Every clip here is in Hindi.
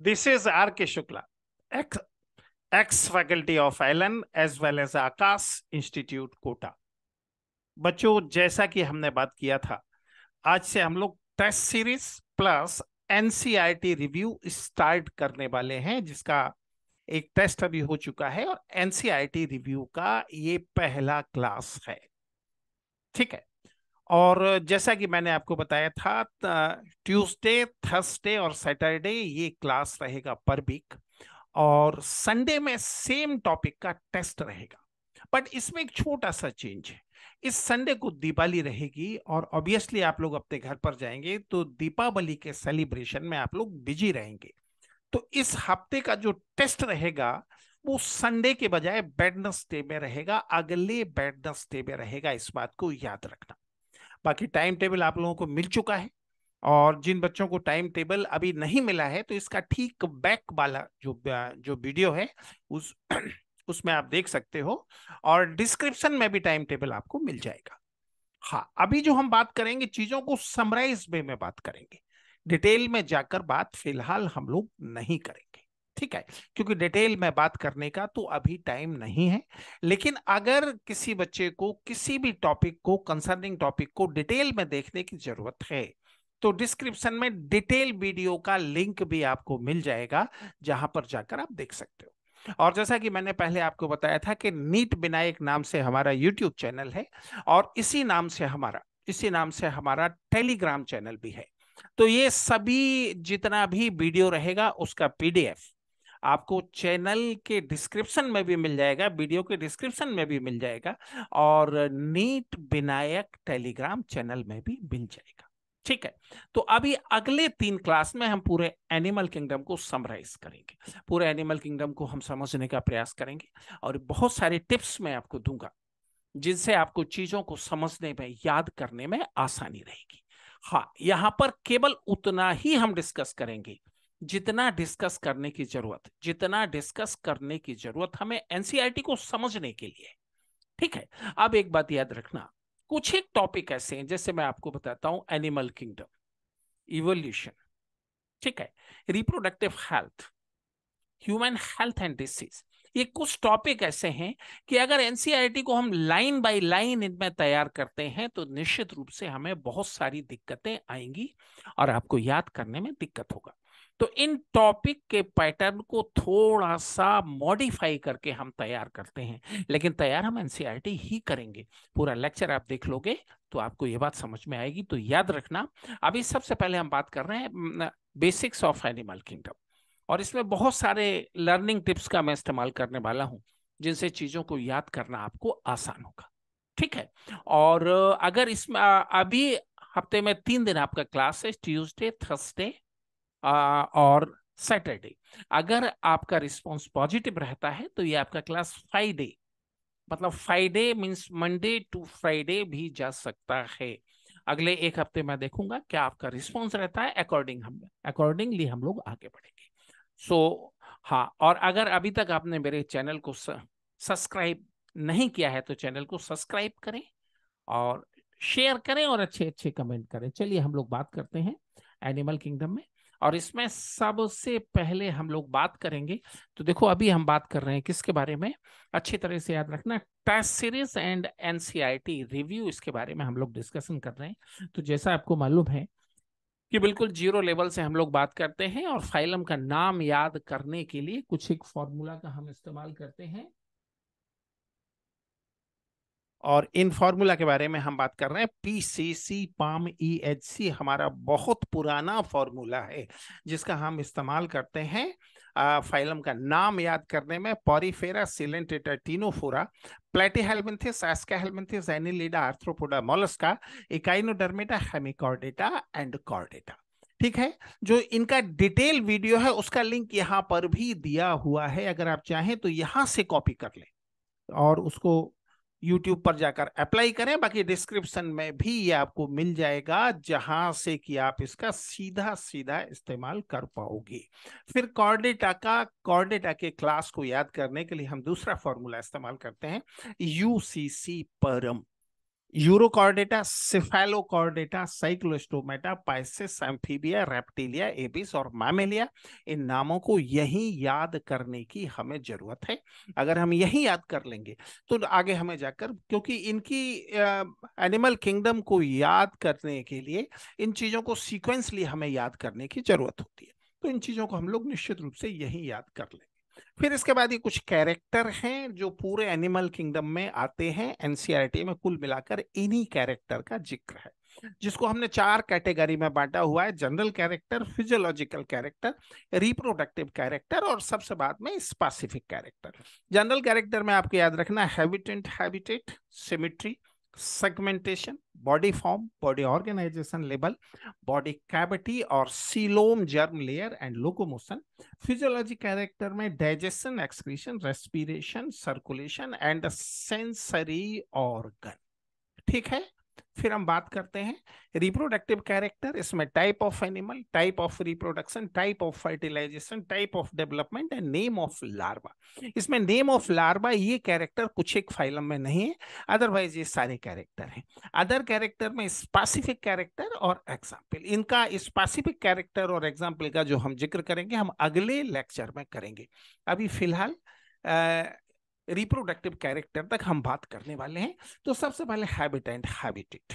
This is R.K. Shukla, ex, ex faculty of ILN as well as Akash Institute Kota. बच्चों जैसा कि हमने बात किया था आज से हम लोग test series plus NCERT review start करने वाले हैं जिसका एक टेस्ट अभी हो चुका है और एनसीईआरटी रिव्यू e का ये पहला क्लास है ठीक है और जैसा कि मैंने आपको बताया था ट्यूसडे थर्सडे और सैटरडे ये क्लास रहेगा पर वीक और संडे में सेम टॉपिक का टेस्ट रहेगा बट इसमें एक छोटा सा चेंज है इस संडे को दीपावली रहेगी और ऑब्वियसली आप लोग अपने घर पर जाएंगे तो दीपावली के सेलिब्रेशन में आप लोग बिजी रहेंगे तो इस हफ्ते का जो टेस्ट रहेगा वो संडे के बजाय डे में रहेगा अगले डे में रहेगा इस बात को याद रखना बाकी टाइम टेबल आप लोगों को मिल चुका है और जिन बच्चों को टाइम टेबल अभी नहीं मिला है तो इसका ठीक बैक वाला जो जो वीडियो है उस उसमें आप देख सकते हो और डिस्क्रिप्शन में भी टाइम टेबल आपको मिल जाएगा हाँ अभी जो हम बात करेंगे चीजों को समराइज में बात करेंगे डिटेल में जाकर बात फिलहाल हम लोग नहीं करेंगे ठीक है क्योंकि डिटेल में बात करने का तो अभी टाइम नहीं है लेकिन अगर किसी बच्चे को किसी भी टॉपिक को कंसर्निंग टॉपिक को डिटेल में देखने की जरूरत है तो डिस्क्रिप्शन में डिटेल वीडियो का लिंक भी आपको मिल जाएगा जहां पर जाकर आप देख सकते हो और जैसा कि मैंने पहले आपको बताया था कि नीट विनायक नाम से हमारा यूट्यूब चैनल है और इसी नाम से हमारा इसी नाम से हमारा टेलीग्राम चैनल भी है तो ये सभी जितना भी वीडियो रहेगा उसका पीडीएफ आपको चैनल के डिस्क्रिप्शन में भी मिल जाएगा वीडियो के डिस्क्रिप्शन में भी मिल जाएगा और नीट विनायक टेलीग्राम चैनल में भी मिल जाएगा ठीक है तो अभी अगले तीन क्लास में हम पूरे एनिमल किंगडम को समराइज करेंगे पूरे एनिमल किंगडम को हम समझने का प्रयास करेंगे और बहुत सारे टिप्स मैं आपको दूंगा जिनसे आपको चीजों को समझने में याद करने में आसानी रहेगी हाँ यहाँ पर केवल उतना ही हम डिस्कस करेंगे जितना डिस्कस करने की जरूरत जितना डिस्कस करने की जरूरत हमें एनसीईआरटी e को समझने के लिए ठीक है अब एक बात याद रखना कुछ एक टॉपिक ऐसे हैं जैसे मैं आपको बताता हूं एनिमल किंगडम इवोल्यूशन ठीक है reproductive health human health and disease ये कुछ टॉपिक ऐसे हैं कि अगर एनसीईआरटी e को हम लाइन बाय लाइन इनमें तैयार करते हैं तो निश्चित रूप से हमें बहुत सारी दिक्कतें आएंगी और आपको याद करने में दिक्कत होगा तो इन टॉपिक के पैटर्न को थोड़ा सा मॉडिफाई करके हम तैयार करते हैं लेकिन तैयार हम एनसीईआरटी e ही करेंगे पूरा लेक्चर आप देख लोगे तो आपको ये बात समझ में आएगी तो याद रखना अभी सबसे पहले हम बात कर रहे हैं बेसिक्स ऑफ एनिमल किंगडम और इसमें बहुत सारे लर्निंग टिप्स का मैं इस्तेमाल करने वाला हूँ जिनसे चीज़ों को याद करना आपको आसान होगा ठीक है और अगर इसमें अभी हफ्ते में तीन दिन आपका क्लास है ट्यूसडे थर्सडे और सैटरडे अगर आपका रिस्पॉन्स पॉजिटिव रहता है तो ये आपका क्लास फ्राइडे मतलब Friday means Monday to Friday भी जा सकता है अगले एक हफ्ते में देखूंगा क्या आपका रिस्पॉन्स रहता है अकॉर्डिंग हम अकॉर्डिंगली हम लोग आगे बढ़ेंगे सो so, हाँ और अगर अभी तक आपने मेरे चैनल को सब्सक्राइब नहीं किया है तो चैनल को सब्सक्राइब करें और शेयर करें और अच्छे अच्छे कमेंट करें चलिए हम लोग बात करते हैं एनिमल किंगडम में और इसमें सबसे पहले हम लोग बात करेंगे तो देखो अभी हम बात कर रहे हैं किसके बारे में अच्छी तरह से याद रखना test series and NCERT review इसके बारे में हम लोग डिस्कशन कर रहे हैं तो जैसा आपको मालूम है कि बिल्कुल जीरो लेवल से हम लोग बात करते हैं और फाइलम का नाम याद करने के लिए कुछ एक फॉर्मूला का हम इस्तेमाल करते हैं और इन फॉर्मूला के बारे में हम बात कर रहे हैं P C C PAM E H C हमारा बहुत पुराना फॉर्मूला है जिसका हम इस्तेमाल करते हैं फाइलम का नाम याद करने में Porifera coelenterata ctenophora Arthropoda Mollusca Echinodermata Hemichordata and Chordata ठीक है जो इनका डिटेल वीडियो है उसका लिंक यहाँ पर भी दिया हुआ है अगर आप चाहें तो यहाँ से कॉपी कर लें और उसको यूट्यूब पर जाकर अप्लाई करें बाकी डिस्क्रिप्शन में भी ये आपको मिल जाएगा जहां से कि आप इसका सीधा सीधा इस्तेमाल कर पाओगे फिर कॉर्डेटा का कॉर्डेटा के क्लास को याद करने के लिए हम दूसरा फॉर्मूला इस्तेमाल करते हैं you C C PARAM Urochordata Cephalochordata Cyclostomata Pisces Amphibia Reptilia Aves और मैमेलिया इन नामों को यही याद करने की हमें जरूरत है अगर हम यही याद कर लेंगे तो आगे हमें जाकर क्योंकि इनकी आ, एनिमल किंगडम को याद करने के लिए इन चीज़ों को सीक्वेंसली हमें याद करने की जरूरत होती है तो इन चीज़ों को हम लोग निश्चित रूप से यही याद कर लेंगे फिर इसके बाद ये कुछ कैरेक्टर हैं जो पूरे एनिमल किंगडम में आते हैं एनसीआरटी में कुल मिलाकर इन्हीं कैरेक्टर का जिक्र है जिसको हमने चार कैटेगरी में बांटा हुआ है general character physiological character reproductive character और सबसे बाद में स्पेसिफिक कैरेक्टर जनरल कैरेक्टर में आपको याद रखना habitant habitat symmetry segmentation, body form, body organization label, body cavity or coelom germ layer and locomotion, physiology character में digestion, excretion, respiration, circulation and the sensory organ. ठीक है फिर हम बात करते हैं रिप्रोडक्टिव कैरेक्टर इसमें type of animal type of reproduction type of fertilisation type of development and name of larva इसमें नेम ऑफ लार्वा ये कैरेक्टर कुछ एक फाइलम में नहीं है अदरवाइज ये सारे कैरेक्टर हैं अदर कैरेक्टर में स्पेसिफिक कैरेक्टर और एग्जाम्पल इनका स्पेसिफिक कैरेक्टर और एग्जाम्पल का जो हम जिक्र करेंगे हम अगले लेक्चर में करेंगे अभी फिलहाल रिप्रोडक्टिव कैरेक्टर तक हम बात करने वाले हैं तो सबसे पहले हैबिट एंड हैबिटेट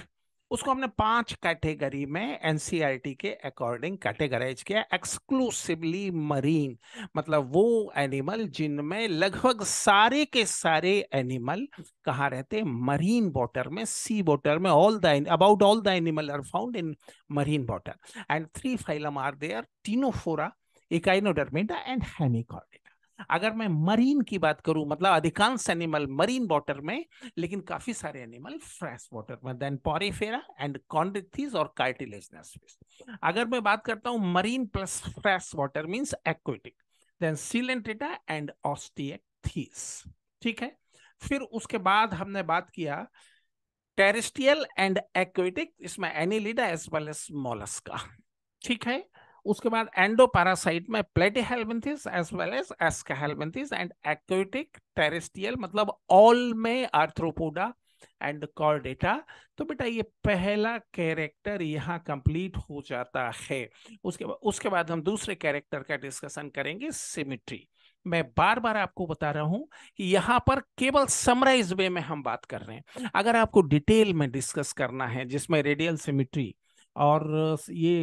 उसको हमने पांच कैटेगरी में एनसीईआरटी e के अकॉर्डिंग कैटेगराइज किया एक्सक्लूसिवली मरीन मतलब वो एनिमल जिनमें लगभग सारे के सारे एनिमल कहाँ रहते हैं मरीन वाटर में सी वाटर में all the about all the animal are found in marine water and three phylum are there Ctenophora Echinodermata and Hemichordata अगर मैं मरीन की बात करूं मतलब अधिकांश एनिमल मरीन वाटर में लेकिन काफी सारे एनिमल फ्रेश वाटर में देन पॉरीफेरा एंड कॉन्डिथीज और कार्टिलेजनस फिश अगर मैं बात करता हूं marine plus fresh water means aquatic then Coelenterata and Osteichthyes ठीक है फिर उसके बाद हमने बात किया टेरेस्ट्रियल एंड एक्वेटिक इसमें Annelida as well as Mollusca ठीक है उसके बाद एंडोपैरासाइट में Platyhelminthes as well as Aschelminthes and aquatic terrestrial मतलब ऑल में आर्थ्रोपोडा एंड कॉर्डेटा तो बेटा ये पहला कैरेक्टर यहाँ कंप्लीट हो जाता है उसके बाद उसके बाद हम दूसरे कैरेक्टर का डिस्कशन करेंगे सिमिट्री मैं बार बार आपको बता रहा हूं कि यहाँ पर केवल समराइज वे में हम बात कर रहे हैं अगर आपको डिटेल में डिस्कस करना है जिसमें रेडियल सिमिट्री और ये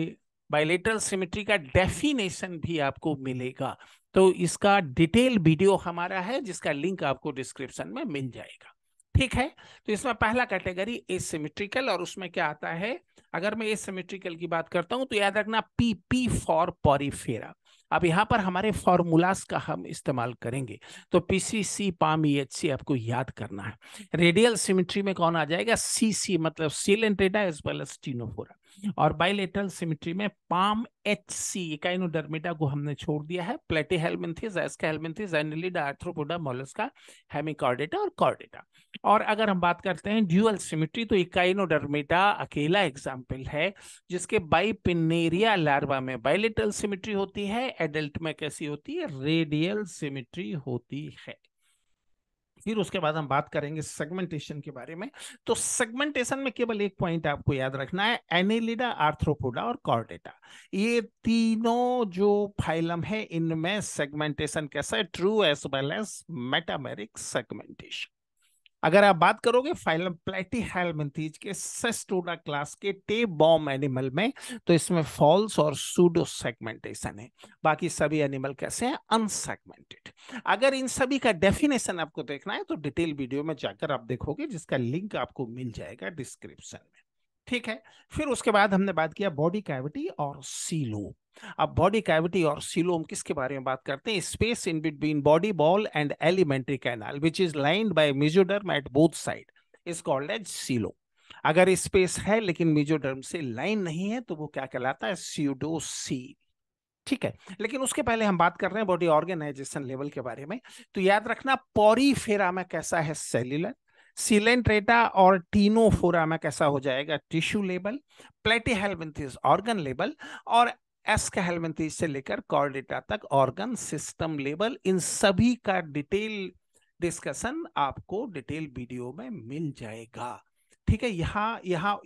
बायलेटरल सिमेट्री का डेफिनेशन भी आपको मिलेगा तो इसका डिटेल वीडियो हमारा है जिसका लिंक आपको डिस्क्रिप्शन में मिल जाएगा ठीक है तो इसमें पहला कैटेगरी ए सिमेट्रिकल और उसमें क्या आता है अगर मैं ए सिमेट्रिकल की बात करता हूं तो याद रखना पी पी फॉर पॉरीफेरा अब यहां पर हमारे फॉर्मूलाज का हम इस्तेमाल करेंगे तो पीसीसी पाम ईएचसी आपको याद करना है रेडियल सिमेट्री में कौन आ जाएगा सीसी मतलब coel as well as Ctenophora और बाइलेटरल सिमिट्री में पाम एच सी काइनोडर्मिटा को हमने छोड़ दिया है Platyhelminthes Aschelminthes Annelida Arthropoda Mollusca Hemichordata और कॉर्डेटा और अगर हम बात करते हैं ड्यूअल सिमिट्री तो इकाइनोडर्मेटा अकेला एग्जाम्पल है जिसके बाइपिनेरिया लार्वा में बाइलेटरल सिमिट्री होती है एडल्ट में कैसी होती है रेडियल सिमिट्री होती है फिर उसके बाद हम बात करेंगे सेगमेंटेशन के बारे में तो सेगमेंटेशन में केवल एक पॉइंट आपको याद रखना है एनेलिडा आर्थ्रोपोडा और कॉर्डेटा ये तीनों जो फाइलम है इनमें सेगमेंटेशन कैसा है true as well as metameric segmentation अगर आप बात करोगे फाइलम प्लेटीज के सेस्टोडा क्लास के टे बॉम एनिमल में तो इसमें फॉल्स और सूडो सेगमेंटेशन है बाकी सभी एनिमल कैसे हैं अनसेगमेंटेड अगर इन सभी का डेफिनेशन आपको देखना है तो डिटेल वीडियो में जाकर आप देखोगे जिसका लिंक आपको मिल जाएगा डिस्क्रिप्शन में ठीक है फिर उसके बाद हमने बात किया बॉडी कैविटी और सीलोप अब बॉडी कैविटी और सिलोम किसके बारे में बात करते हैं space in between body wall and alimentary canal which is lined by mesoderm at both side is called as coelom अगर स्पेस है लेकिन मिजोडर्म से लाइन नहीं है तो वो क्या कहलाता है सीडो सी ठीक है लेकिन उसके पहले हम बात कर रहे हैं बॉडी ऑर्गेनाइजेशन लेवल के बारे में तो याद रखना पॉरीफेरा में कैसा है सेल्यूलर सिलेंट्रेटा और टीनोफोरा में कैसा हो जाएगा tissue level Platyhelminthes organ level और एस्काहेलमेंथेज से लेकर कॉर डेटा तक ऑर्गन सिस्टम लेवल इन सभी का डिटेल डिस्कशन आपको डिटेल वीडियो में मिल जाएगा ठीक है यहाँ यहाँ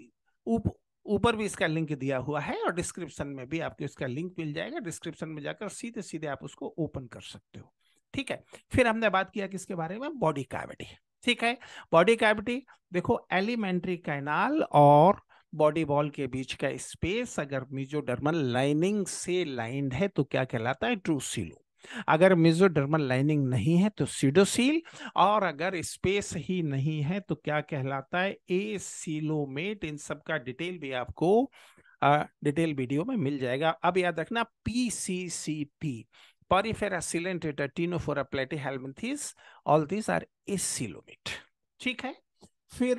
ऊपर उप भी इसका लिंक दिया हुआ है और डिस्क्रिप्शन में भी आपको इसका लिंक मिल जाएगा डिस्क्रिप्शन में जाकर सीधे सीधे आप उसको ओपन कर सकते हो ठीक है फिर हमने बात किया किसके बारे में बॉडी कैविटी ठीक है बॉडी कैविटी देखो एलिमेंट्री कैनाल और बॉडी बॉल के बीच का स्पेस अगर मिजोडर्मल लाइनिंग से लाइंड है तो क्या कहलाता है सीलो अगर मिजोडर्मल लाइनिंग नहीं है तो सीडोसील और अगर स्पेस ही नहीं है तो क्या कहलाता है ए सीलोमेट इन सब का डिटेल भी आपको डिटेल वीडियो में मिल जाएगा अब याद रखना P C C P Porifera Ctenophora Platyhelminthes all these are acoelomate ठीक है फिर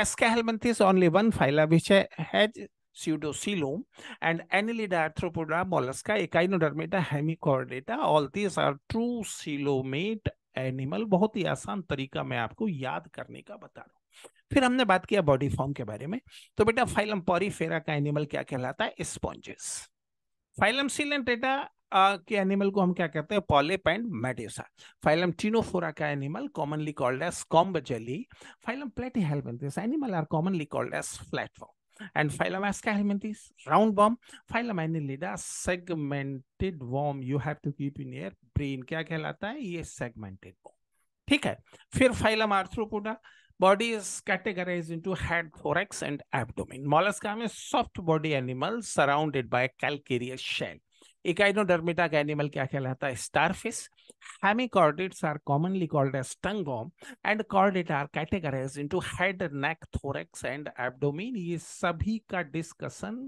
Aschelminthes only one phyla which has pseudocelome and annelida arthropoda mollusca echinodermata hemichordata all these are true coelomate animal बहुत ही आसान तरीका मैं आपको याद करने का बता रहा हूँ फिर हमने बात किया बॉडी फॉर्म के बारे में तो बेटा फाइलम पॉरीफेरा का एनिमल क्या कहलाता है स्पॉन्जेस फाइलम सीलेंटेटा के एनिमल को हम क्या कहते हैं polyp and medusa phylum Ctenophora का animal commonly called as comb jelly phylum Platyhelminthes animal are commonly called as as and phylum Aschelminthes round worm, phylum Annelida segmented worm you have to keep in your brain क्या कहलाता है ये सेगमेंटेड worm. ठीक है फिर phylum Arthropoda body is categorise into head thorax and abdomen Mollusca में soft body animal surrounded by calcareous shell Echinodermata का एनिमल क्या कहलाता है starfish hemichordates are commonly called as tongue worm and chordate are categorise into head neck thorax and abdomen ये सभी का डिस्कशन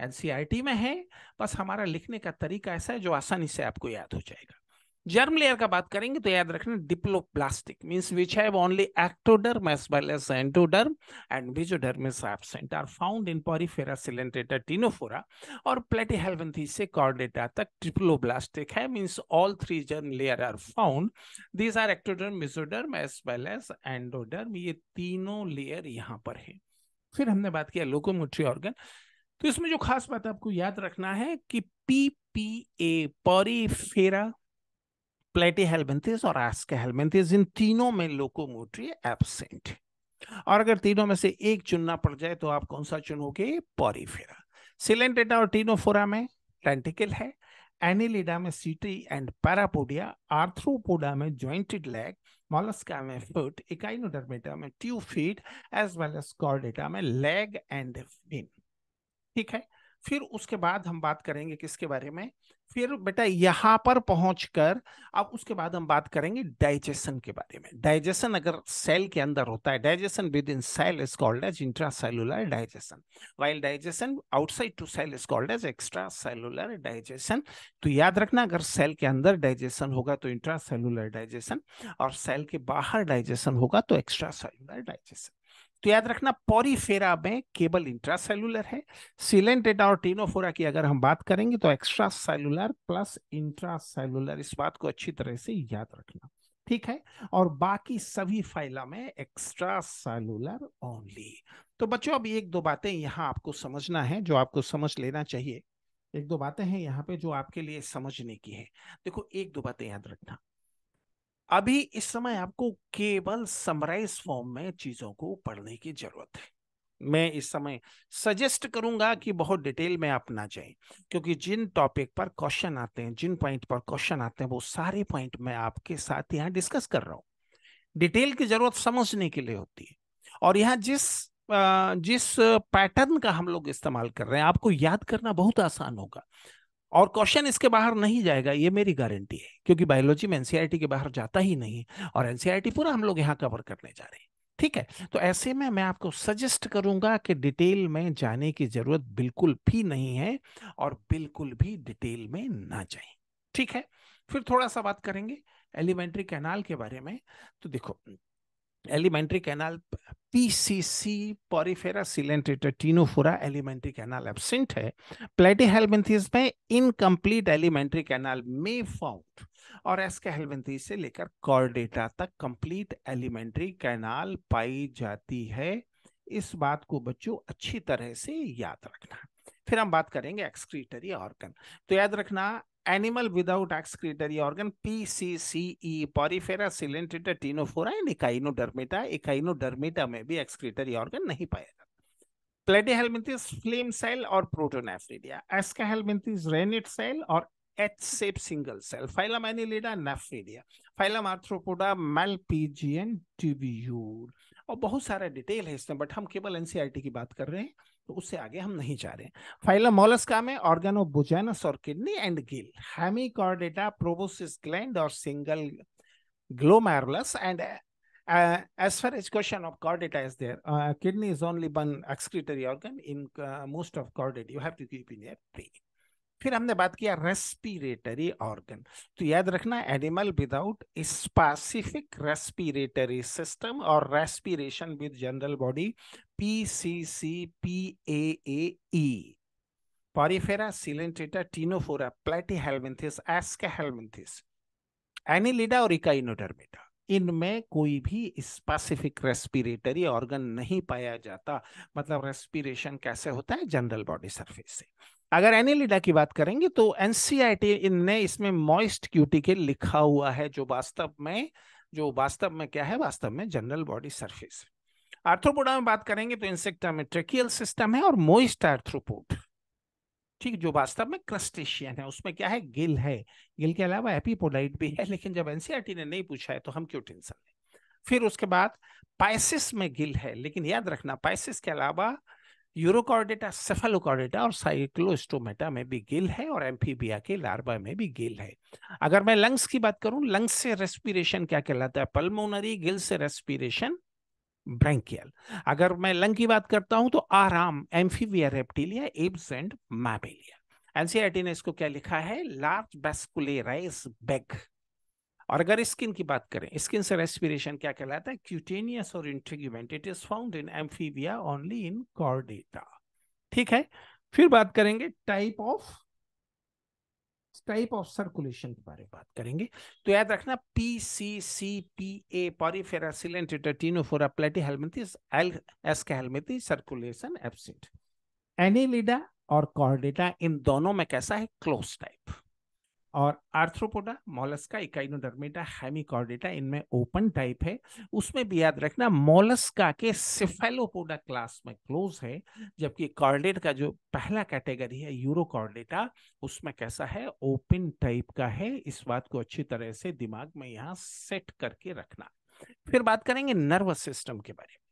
एनसीईआरटी में है बस हमारा लिखने का तरीका ऐसा है जो आसानी से आपको याद हो जाएगा जर्म लेयर का बात करेंगे तो याद रखना diploblastic means which have only ectoderm as well as endoderm and mesoderm is absent are found in Porifera Coelenterata Ctenophora और प्लेटीहेल्वेंथी से कॉर्डेटा तक डिप्लोप्लास्टिक है means all three germ layer are found these are ectoderm mesoderm as well as endoderm ये तीनों लेयर यहां पर है फिर हमने बात किया लोकोमोटरी ऑर्गन तो इसमें जो खास बात आपको याद रखना है कि पीपीए पॉरीफेरा प्लेटी हेलमेंथिस और हेलमेंथिस इन तीनों में लोकोमोटरी एबसेंट और अगर तीनों में से एक चुनना पड़ जाए तो आप कौन सा चुनोगे पॉरीफेरा सिलेंटेटा और टीनोफोरा में टेंटिकल है एनिलिडा में सीटी एंड पैरापोडिया आर्थ्रोपोडा में जॉइंटेड लेग मोलस्का में फुट इकाइनोडर्मेटा में tube feet as well as Chordata में लेग एंड फिन ठीक है फिर उसके बाद हम बात करेंगे किसके बारे में फिर बेटा यहाँ पर पहुंच कर अब उसके बाद हम बात करेंगे डाइजेशन के बारे में डाइजेशन अगर सेल के अंदर होता है digestion within cell is called as intra cellular digestion while digestion outside to cell is called as extra cellular digestion तो याद रखना अगर सेल के अंदर डाइजेशन होगा तो इंट्रा सेलुलर डाइजेशन और सेल के बाहर डाइजेशन होगा तो एक्स्ट्रा सेलुलर डाइजेशन तो याद रखना पॉरीफेरा में केबल इंट्रासेलुलर है सिलेंटेटा और टीनोफोरा की अगर हम बात करेंगे तो एक्स्ट्रा सेलुलर प्लस इंट्रासेलुलर इस बात को अच्छी तरह से याद रखना ठीक है और बाकी सभी फाइला में एक्स्ट्रा सेलुलर ओनली तो बच्चों अब एक दो बातें यहाँ आपको समझना है जो आपको समझ लेना चाहिए एक दो बातें हैं यहाँ पे जो आपके लिए समझने की है देखो एक दो बातें याद रखना अभी इस समय आपको केवल समराइज फॉर्म में चीजों को पढ़ने की जरूरत है मैं इस समय सजेस्ट करूंगा कि बहुत डिटेल में आप ना जाएं क्योंकि जिन टॉपिक पर क्वेश्चन आते हैं जिन पॉइंट पर क्वेश्चन आते हैं वो सारे पॉइंट मैं आपके साथ यहाँ डिस्कस कर रहा हूँ डिटेल की जरूरत समझने के लिए होती है और यहाँ जिस जिस पैटर्न का हम लोग इस्तेमाल कर रहे हैं आपको याद करना बहुत आसान होगा और क्वेश्चन इसके बाहर नहीं जाएगा ये मेरी गारंटी है क्योंकि बायोलॉजी में एनसीआरटी के बाहर जाता ही नहीं और एनसीआरटी पूरा हम लोग यहाँ कवर करने जा रहे हैं ठीक है तो ऐसे में मैं आपको सजेस्ट करूंगा कि डिटेल में जाने की जरूरत बिल्कुल भी नहीं है और बिल्कुल भी डिटेल में ना जाए ठीक है फिर थोड़ा सा बात करेंगे एलिमेंट्री कैनाल के बारे में तो देखो alimentary canal PCC Porifera Coelenterata Ctenophora alimentary canal absent है प्लेटी हेलमेंथीज में incomplete alimentary canal may found और एसके हेलमेंथीज से लेकर कॉर्डेटा तक कंप्लीट एलिमेंट्री कैनाल पाई जाती है इस बात को बच्चों अच्छी तरह से याद रखना फिर हम बात करेंगे एक्सक्रीटरी ऑर्गन तो याद रखना animal animal without excretory organ PCCE Porifera silentita Ctenophora and Echinodermata Echinodermata में भी excretory ऑर्गन नहीं पाया जाता प्लेडिहेल्मिंथिस फ्लेम सेल और प्रोटोनेफ्रिडिया एस्काहेल्मिंथिस रेनेट सेल और H shape single cell phylum Annelida nephridia phylum Arthropoda Malpighian tubule और बहुत सारा डिटेल है इसमें बट हम केवल एनसीईआरटी e की बात कर रहे हैं तो उससे आगे हम नहीं जा रहे फाइलम मोलस्का में ऑर्गेनो बुजानस और kidney and gill Hemichordata proboscis gland और single glomerulus and uh, as far as question of chordata is there uh, kidney is only one excretory organ in uh, most of chordate you have to keep in your brain फिर हमने बात किया रेस्पिरेटरी ऑर्गन तो याद रखना animal without specific respiratory system और respiration with general body P C C P A A E Porifera Coelenterata Ctenophora Platyhelminthes Helminthes Annelida और इकाइनोडर्मेटा इनमें कोई भी स्पेसिफिक रेस्पिरेटरी ऑर्गन नहीं पाया जाता मतलब रेस्पिरेशन कैसे होता है जनरल बॉडी सरफेस से अगर एनिलिडा की बात करेंगे तो एनसीआईटी ने इसमें मॉइस्ट क्यूटी के लिखा हुआ है जो वास्तव में जो वास्तव में क्या है वास्तव में जनरल बॉडी सरफेस आर्थ्रोपोडा में बात करेंगे तो इंसेक्टा में ट्रेकियल सिस्टम है और मोइस्ट आर्थ्रोपोड ठीक जो वास्तव में क्रस्टेशियन है उसमें क्या है गिल है गिल के अलावा एपीपोडाइट भी है लेकिन जब एनसीआरटी ने नहीं पूछा है तो हम क्यों टेंशन लें फिर उसके बाद पाइसिस में गिल है लेकिन याद रखना पाइसिस के अलावा यूरोकॉर्डेटा सेफेलोकॉर्डेटा और साइक्लोस्टोमेटा में भी गिल है और एम्फीबिया के लार्वा में भी गिल है अगर मैं लंग्स की बात करूं लंग्स से रेस्पिरेशन क्या कहलाता है पल्मोनरी गिल से रेस्पिरेशन ब्रैंकियल अगर मैं लंग की बात करता हूं तो आराम Amphibia Reptilia Aves and Mammalia NCERT ने इसको क्या लिखा है लार्ज बेस्कुलेराइज बैग और अगर स्किन की बात करें स्किन से रेस्पिरेशन क्या कहलाता है क्यूटेनियस और integumentary it is found in Amphibia only in Chordata ठीक है फिर बात करेंगे type of type of circulation के बारे में बात करेंगे तो याद रखना P C C P A Porifera Coelenterata Ctenophora Platyhelminthes एल एस्केहेल्मिथी सर्कुलेशन एब्सेंट एनीलिडा और कॉर्डेटा इन दोनों में कैसा है क्लोज टाइप और आर्थ्रोपोडा मोलस्का इकाइनोडर्मेटा हेमिकॉर्डेटा इनमें ओपन टाइप है उसमें भी याद रखना मोलस्का के सिफेलोपोडा क्लास में क्लोज है जबकि कॉर्डेट का जो पहला कैटेगरी है यूरोकॉर्डेटा उसमें कैसा है ओपन टाइप का है इस बात को अच्छी तरह से दिमाग में यहाँ सेट करके रखना फिर बात करेंगे नर्वस सिस्टम के बारे में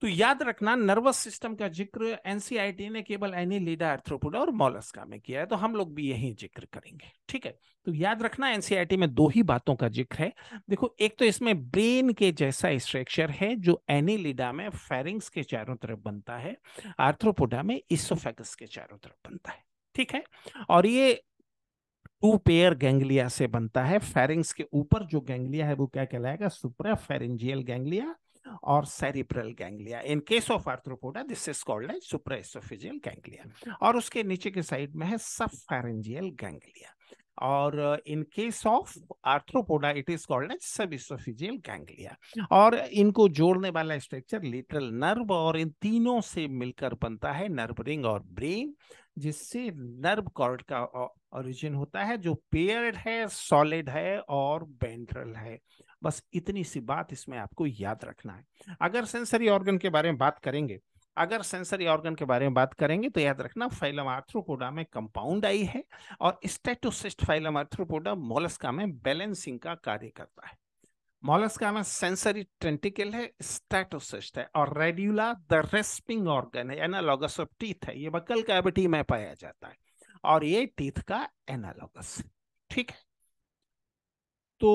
तो याद रखना नर्वस सिस्टम का जिक्र एनसीआईटी ने केवल एनी लीडा आर्थ्रोपोडा और मोलस्का में किया है तो हम लोग भी यही जिक्र करेंगे ठीक है तो याद रखना एनसीआईटी में दो ही बातों का जिक्र है देखो एक तो इसमें ब्रेन के जैसा स्ट्रक्चर है जो एनी लीडा में फेरिंग्स के चारों तरफ बनता है आर्थ्रोपोडा में इसोफेगस के चारों तरफ बनता है ठीक है और ये टू पेयर गैंग्लिया से बनता है फेरिंग्स के ऊपर जो गैंग्लिया है वो क्या कहलाएगा suprapharyngeal ganglia or cerebral ganglia in case of arthropoda this is called as supraesophageal ganglia aur uske niche ke side mein hai subpharyngeal ganglia और in case of Arthropoda it is called as suboesophageal ganglia और इनको जोड़ने वाला स्ट्रक्चर लिटरल नर्व और इन तीनों से मिलकर बनता है नर्व रिंग और ब्रेन जिससे नर्व कॉर्ड का ओरिजिन होता है जो पेयर्ड है सॉलिड है और बेंट्रल है बस इतनी सी बात इसमें आपको याद रखना है अगर सेंसरी ऑर्गन के बारे में बात करेंगे अगर सेंसरी ऑर्गन के बारे में बात करेंगे तो याद रखना फाइलम आर्थ्रोपोडा में कंपाउंड आई है और स्टेटोसिस्ट फाइलम आर्थ्रोपोडा मोलस्का में बैलेंसिंग का कार्य करता है मोलस्का में सेंसरी ट्रेंटिकल है स्टेटोसिस्ट है और रेड्यूला द रेस्पिंग ऑर्गन है एनालॉगस ऑफ टीथ है ये बकल कैविटी में पाया जाता है और ये टीथ का एनालॉगस ठीक है तो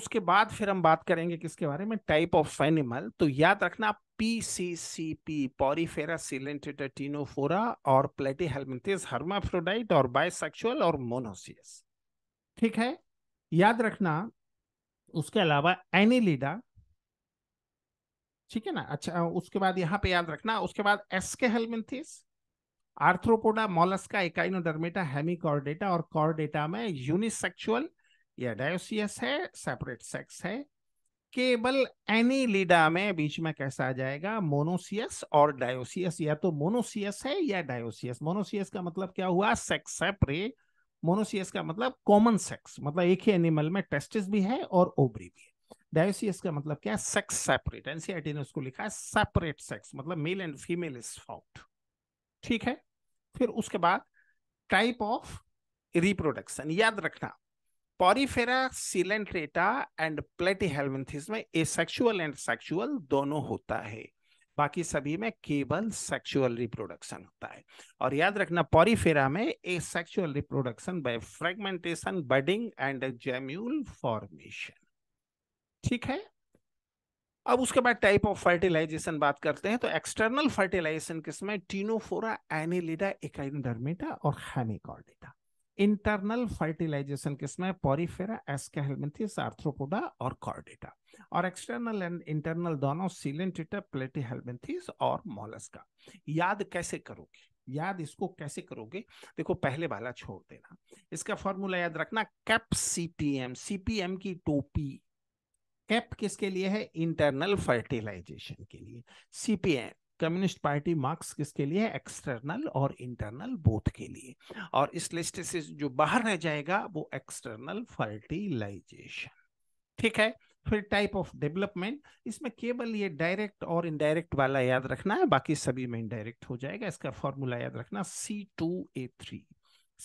उसके बाद फिर हम बात करेंगे किसके बारे में टाइप ऑफ एनिमल तो याद रखना पीसीसीपी पॉरीफेरा सिलेंटेटा और प्लेटी हेलमेंटिस हर्माफ्रोडाइट और बायसेक्सुअल और मोनोसियस ठीक है याद रखना उसके अलावा एनिलिडा ठीक है ना अच्छा उसके बाद यहाँ पे याद रखना उसके बाद Aschelminthes Arthropoda Mollusca Echinodermata Hemichordata और कॉर्डेटा में यूनिसेक्चुअल या डायोसियस है सेपरेट सेक्स है केवल एनी लीडा में बीच में कैसा आ जाएगा मोनोसियस और डायोसियस या तो मोनोसियस है या डायोसियस मोनोसियस का मतलब क्या हुआ सेक्स सेपरेट मोनोसियस का मतलब कॉमन सेक्स मतलब एक ही एनिमल में टेस्टिस भी है और ओबरी भी है डायोसियस का मतलब क्या है सेक्स सेपरेट एनसीआरटी e ने उसको लिखा है सेपरेट सेक्स मतलब male and female is found ठीक है फिर उसके बाद टाइप ऑफ रिप्रोडक्शन याद रखना पॉरीफेरा सिलेंट्रेटा एंड प्लेटीहेल्मिंथिस में एसेक्सुअल एंड सेक्सुअल दोनों होता है बाकी सभी में केवल सेक्सुअल रिप्रोडक्शन होता है और याद रखना पॉरीफेरा में asexual reproduction by fragmentation budding and gemmule formation ठीक है अब उसके बाद टाइप ऑफ फर्टिलाइजेशन बात करते हैं तो एक्सटर्नल फर्टिलाइजेशन किसमें टीनोफोरा एनिलिडा इकाइडर्मेटा और हेमिकॉर्डिटा इंटरनल फर्टिलाइजेशन किसमें पॉरीफेरा एस्केहेलमिंथिस आर्थ्रोपोडा और कॉर्डेटा और एक्सटर्नल एंड इंटरनल दोनों सीलेंटिटा प्लेटीहेलमिंथिस और मोलस्का याद कैसे करोगे याद इसको कैसे करोगे देखो पहले वाला छोड़ देना इसका फॉर्मूला याद रखना कैप सीपीएम सीपीएम की टोपी कैप किसके लिए है इंटरनल फर्टिलाइजेशन के लिए सीपीएम कम्युनिस्ट पार्टी मार्क्स किसके लिए एक्सटर्नल और इंटरनल बोथ के लिए और इस लिस्ट से जो बाहर रह जाएगा वो एक्सटर्नल फर्टिलाइजेशन ठीक है फिर टाइप ऑफ डेवलपमेंट इसमें केवल ये डायरेक्ट और इनडायरेक्ट वाला याद रखना है बाकी सभी में इनडायरेक्ट हो जाएगा इसका फॉर्मूला याद रखना C two A three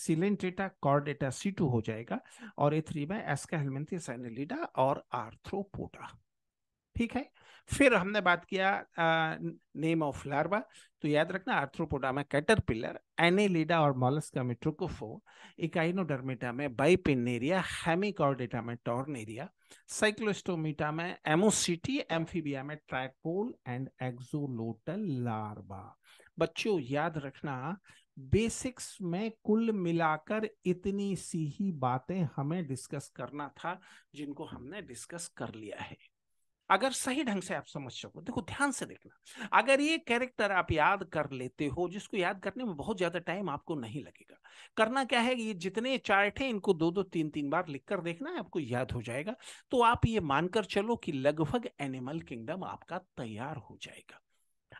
Coelenterata Chordata C two हो जाएगा और ए थ्री में एसका हेलमेंथिस एनिलिडा और आर्थ्रोपोडा ठीक है फिर हमने बात किया नेम ऑफ लार्वा तो याद रखना आर्थ्रोपोडा में कैटरपिलर एनेलिडा और मोलस्का में ट्रुकोफो इकाइनोडर्मेटा में बाइपिनेरिया हेमिकॉर्डेटा में टॉर्नेरिया साइक्लोस्टोमीटा में एमोसिटी एम्फीबिया में ट्राइपोल एंड एक्सोलोटल लार्वा बच्चों याद रखना बेसिक्स में कुल मिलाकर इतनी सी ही बातें हमें डिस्कस करना था जिनको हमने डिस्कस कर लिया है अगर सही ढंग से आप समझ सको देखो ध्यान से देखना अगर ये कैरेक्टर आप याद कर लेते हो जिसको याद करने में बहुत ज्यादा टाइम आपको नहीं लगेगा करना क्या है ये जितने चार्ट हैं इनको दो दो तीन तीन बार लिख कर देखना है आपको याद हो जाएगा तो आप ये मानकर चलो कि लगभग एनिमल किंगडम आपका तैयार हो जाएगा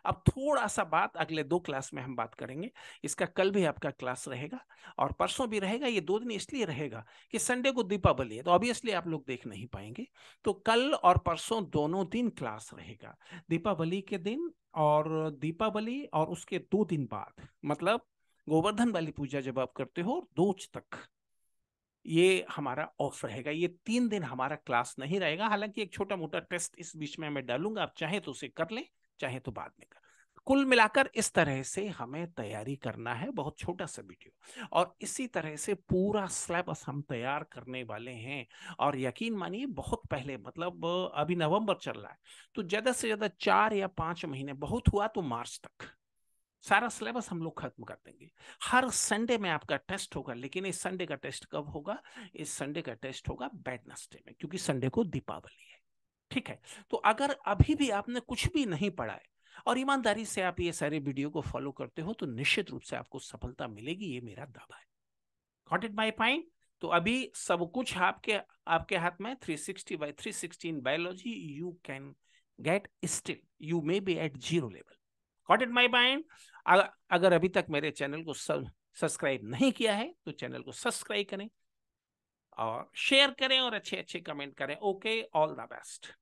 अब थोड़ा सा बात अगले दो क्लास में हम बात करेंगे इसका कल भी आपका क्लास रहेगा और परसों भी रहेगा ये दो दिन इसलिए रहेगा कि संडे को दीपावली है तो ऑब्वियसली आप लोग देख नहीं पाएंगे तो कल और परसों दोनों दिन क्लास रहेगा दीपावली के दिन और दीपावली और उसके दो दिन बाद मतलब गोवर्धन वाली पूजा जब आप करते हो दो तक ये हमारा ऑफ रहेगा ये तीन दिन हमारा क्लास नहीं रहेगा हालांकि एक छोटा मोटा टेस्ट इस बीच में मैं डालूंगा आप चाहे तो उसे कर लें चाहे तो बाद में कर कुल मिलाकर इस तरह से हमें तैयारी करना है बहुत छोटा सा वीडियो और इसी तरह से पूरा सिलेबस हम तैयार करने वाले हैं और यकीन मानिए बहुत पहले मतलब अभी नवंबर चल रहा है तो ज़्यादा से ज़्यादा चार या पांच महीने बहुत हुआ तो मार्च तक सारा सिलेबस हम लोग खत्म कर देंगे हर संडे में आपका टेस्ट होगा लेकिन इस संडे का टेस्ट कब होगा इस संडे का टेस्ट होगा वेडनेसडे में क्योंकि संडे को दीपावली है ठीक है तो अगर अभी भी आपने कुछ भी नहीं पढ़ा है और ईमानदारी से आप ये सारे वीडियो को फॉलो करते हो तो निश्चित रूप से आपको सफलता मिलेगी ये मेरा दावा है गॉट इट माई पॉइंट तो अभी सब कुछ आपके आपके हाथ में 360 sixty by three sixty in biology you can get still you may be at zero level got it my point अगर अभी तक मेरे चैनल को सब्सक्राइब नहीं किया है तो चैनल को सब्सक्राइब करें और शेयर करें और अच्छे अच्छे कमेंट करें ओके ऑल द बेस्ट